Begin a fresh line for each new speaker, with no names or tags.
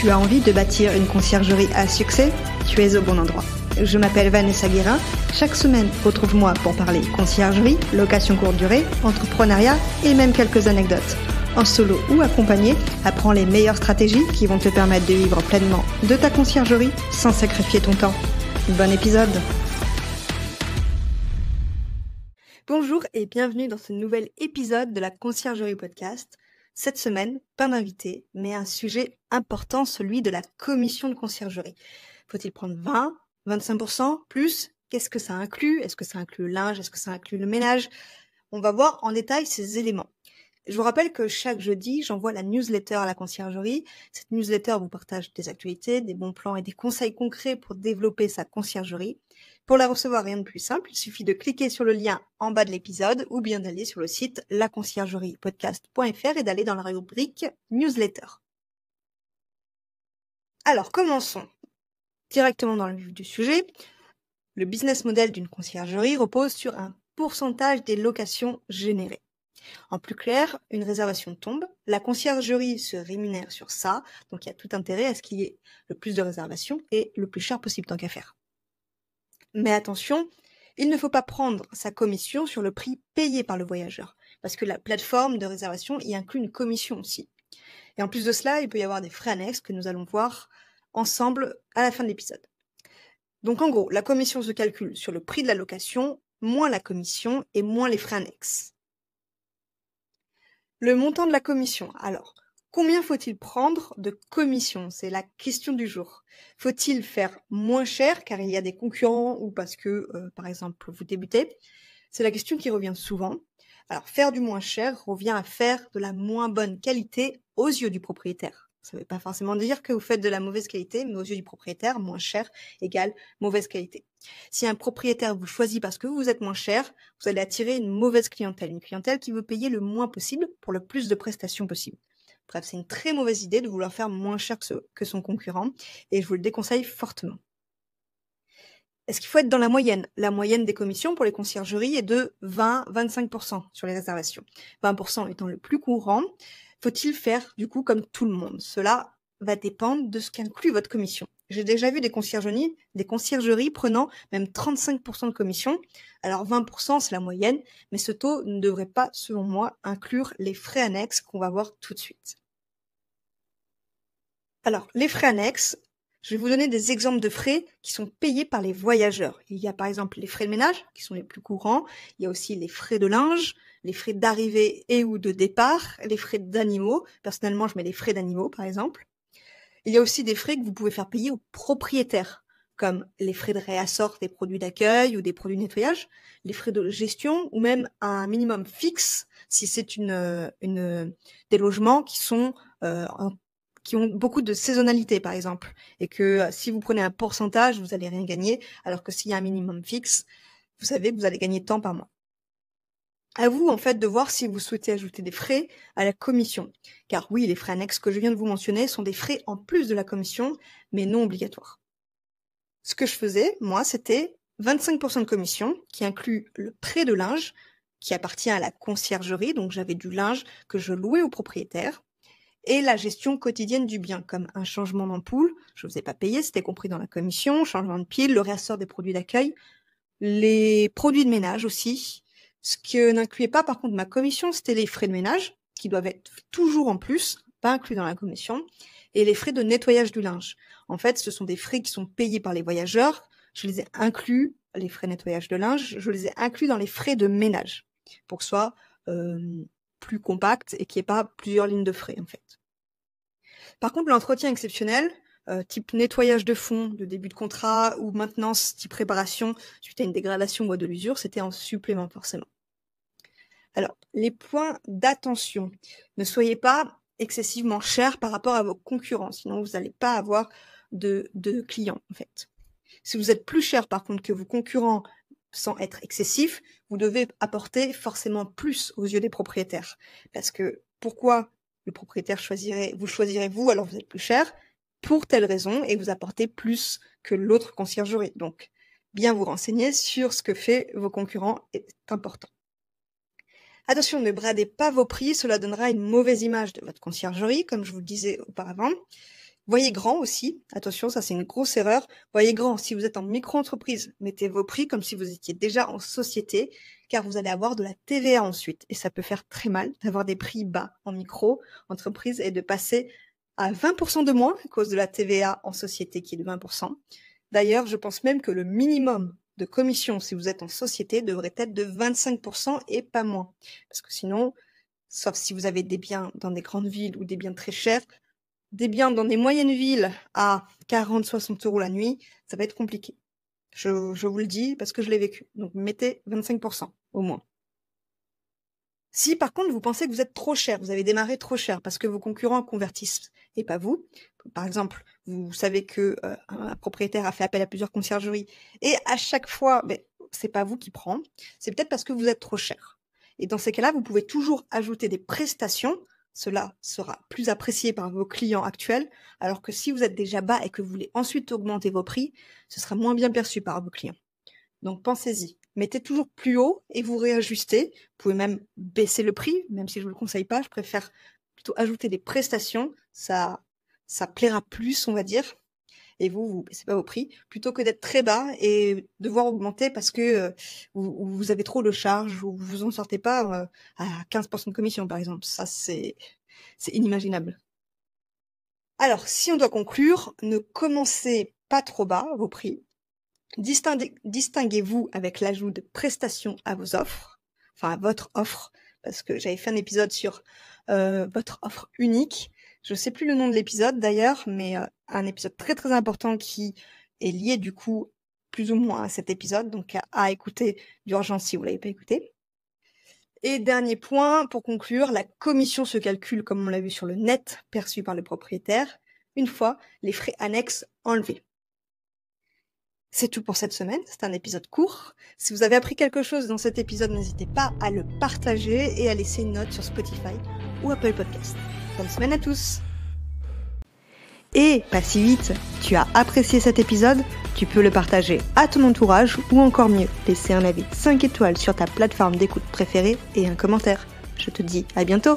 Tu as envie de bâtir une conciergerie à succès Tu es au bon endroit. Je m'appelle Vanessa Guérin. Chaque semaine, retrouve-moi pour parler conciergerie, location courte durée, entrepreneuriat et même quelques anecdotes. En solo ou accompagné, apprends les meilleures stratégies qui vont te permettre de vivre pleinement de ta conciergerie sans sacrifier ton temps. Bon épisode Bonjour et bienvenue dans ce nouvel épisode de la Conciergerie Podcast. Cette semaine, pas d'invité, mais un sujet important, celui de la commission de conciergerie. Faut-il prendre 20, 25%, plus Qu'est-ce que ça inclut Est-ce que ça inclut le linge Est-ce que ça inclut le ménage On va voir en détail ces éléments. Je vous rappelle que chaque jeudi, j'envoie la newsletter à la conciergerie. Cette newsletter vous partage des actualités, des bons plans et des conseils concrets pour développer sa conciergerie. Pour la recevoir, rien de plus simple, il suffit de cliquer sur le lien en bas de l'épisode ou bien d'aller sur le site laconciergeriepodcast.fr et d'aller dans la rubrique newsletter. Alors, commençons directement dans le vif du sujet. Le business model d'une conciergerie repose sur un pourcentage des locations générées. En plus clair, une réservation tombe, la conciergerie se rémunère sur ça, donc il y a tout intérêt à ce qu'il y ait le plus de réservations et le plus cher possible tant qu'à faire. Mais attention, il ne faut pas prendre sa commission sur le prix payé par le voyageur, parce que la plateforme de réservation y inclut une commission aussi. Et en plus de cela, il peut y avoir des frais annexes que nous allons voir ensemble à la fin de l'épisode. Donc en gros, la commission se calcule sur le prix de la location, moins la commission et moins les frais annexes. Le montant de la commission. Alors, combien faut-il prendre de commission C'est la question du jour. Faut-il faire moins cher car il y a des concurrents ou parce que, euh, par exemple, vous débutez C'est la question qui revient souvent. Alors, faire du moins cher revient à faire de la moins bonne qualité aux yeux du propriétaire. Ça ne veut pas forcément dire que vous faites de la mauvaise qualité, mais aux yeux du propriétaire, moins cher égale mauvaise qualité. Si un propriétaire vous choisit parce que vous êtes moins cher, vous allez attirer une mauvaise clientèle, une clientèle qui veut payer le moins possible pour le plus de prestations possible. Bref, c'est une très mauvaise idée de vouloir faire moins cher que, que son concurrent, et je vous le déconseille fortement. Est-ce qu'il faut être dans la moyenne La moyenne des commissions pour les conciergeries est de 20-25% sur les réservations. 20% étant le plus courant, faut-il faire du coup comme tout le monde Cela va dépendre de ce qu'inclut votre commission. J'ai déjà vu des conciergeries, des conciergeries prenant même 35% de commission. Alors 20%, c'est la moyenne, mais ce taux ne devrait pas, selon moi, inclure les frais annexes qu'on va voir tout de suite. Alors, les frais annexes, je vais vous donner des exemples de frais qui sont payés par les voyageurs. Il y a par exemple les frais de ménage, qui sont les plus courants. Il y a aussi les frais de linge, les frais d'arrivée et ou de départ, les frais d'animaux. Personnellement, je mets les frais d'animaux, par exemple. Il y a aussi des frais que vous pouvez faire payer aux propriétaires, comme les frais de réassort des produits d'accueil ou des produits de nettoyage, les frais de gestion ou même un minimum fixe si c'est une, une, des logements qui sont euh, qui ont beaucoup de saisonnalité, par exemple, et que euh, si vous prenez un pourcentage, vous allez rien gagner, alors que s'il y a un minimum fixe, vous savez que vous allez gagner tant par mois. À vous, en fait, de voir si vous souhaitez ajouter des frais à la commission. Car oui, les frais annexes que je viens de vous mentionner sont des frais en plus de la commission, mais non obligatoires. Ce que je faisais, moi, c'était 25% de commission, qui inclut le prêt de linge, qui appartient à la conciergerie, donc j'avais du linge que je louais au propriétaire, et la gestion quotidienne du bien, comme un changement d'ampoule, je ne vous ai pas payé, c'était compris dans la commission, changement de pile, le réassort des produits d'accueil, les produits de ménage aussi, ce que euh, n'incluait pas, par contre, ma commission, c'était les frais de ménage, qui doivent être toujours en plus, pas inclus dans la commission, et les frais de nettoyage du linge. En fait, ce sont des frais qui sont payés par les voyageurs. Je les ai inclus, les frais de nettoyage de linge, je les ai inclus dans les frais de ménage, pour que ce soit euh, plus compact et qu'il n'y ait pas plusieurs lignes de frais, en fait. Par contre, l'entretien exceptionnel, euh, type nettoyage de fonds de début de contrat ou maintenance type réparation suite à une dégradation ou à de l'usure, c'était en supplément forcément. Alors, les points d'attention. Ne soyez pas excessivement cher par rapport à vos concurrents, sinon vous n'allez pas avoir de, clients en fait. Si vous êtes plus cher par contre que vos concurrents sans être excessif, vous devez apporter forcément plus aux yeux des propriétaires. Parce que pourquoi le propriétaire choisirait, vous choisirez vous alors vous êtes plus cher pour telle raison et vous apportez plus que l'autre conciergerie. Donc, bien vous renseigner sur ce que fait vos concurrents est important. Attention, ne bradez pas vos prix, cela donnera une mauvaise image de votre conciergerie, comme je vous le disais auparavant. Voyez grand aussi, attention, ça c'est une grosse erreur. Voyez grand, si vous êtes en micro-entreprise, mettez vos prix comme si vous étiez déjà en société, car vous allez avoir de la TVA ensuite. Et ça peut faire très mal d'avoir des prix bas en micro-entreprise et de passer à 20% de moins à cause de la TVA en société qui est de 20%. D'ailleurs, je pense même que le minimum de commission, si vous êtes en société, devrait être de 25% et pas moins. Parce que sinon, sauf si vous avez des biens dans des grandes villes ou des biens très chers, des biens dans des moyennes villes à 40-60 euros la nuit, ça va être compliqué. Je, je vous le dis parce que je l'ai vécu. Donc mettez 25% au moins. Si par contre vous pensez que vous êtes trop cher, vous avez démarré trop cher parce que vos concurrents convertissent et pas vous. Par exemple, vous savez que euh, un propriétaire a fait appel à plusieurs conciergeries et à chaque fois, ben, c'est pas vous qui prend, c'est peut-être parce que vous êtes trop cher. Et dans ces cas-là, vous pouvez toujours ajouter des prestations. Cela sera plus apprécié par vos clients actuels, alors que si vous êtes déjà bas et que vous voulez ensuite augmenter vos prix, ce sera moins bien perçu par vos clients. Donc pensez-y mettez toujours plus haut et vous réajustez. Vous pouvez même baisser le prix, même si je ne vous le conseille pas. Je préfère plutôt ajouter des prestations. Ça, ça plaira plus, on va dire. Et vous, vous baissez pas vos prix, plutôt que d'être très bas et devoir augmenter parce que euh, vous, avez trop de charges ou vous en sortez pas euh, à 15% de commission, par exemple. Ça, c'est inimaginable. Alors, si on doit conclure, ne commencez pas trop bas vos prix. Distinguez-vous avec l'ajout de prestations à vos offres, enfin à votre offre, parce que j'avais fait un épisode sur euh, votre offre unique. Je ne sais plus le nom de l'épisode d'ailleurs, mais euh, un épisode très très important qui est lié du coup plus ou moins à cet épisode, donc à, écouter d'urgence si vous ne l'avez pas écouté. Et dernier point, pour conclure, la commission se calcule, comme on l'a vu sur le net, perçu par le propriétaire, une fois les frais annexes enlevés. C'est tout pour cette semaine, c'est un épisode court. Si vous avez appris quelque chose dans cet épisode, n'hésitez pas à le partager et à laisser une note sur Spotify ou Apple Podcast. Bonne semaine à tous Et, pas si vite, tu as apprécié cet épisode, tu peux le partager à ton entourage ou encore mieux, laisser un avis de 5 étoiles sur ta plateforme d'écoute préférée et un commentaire. Je te dis à bientôt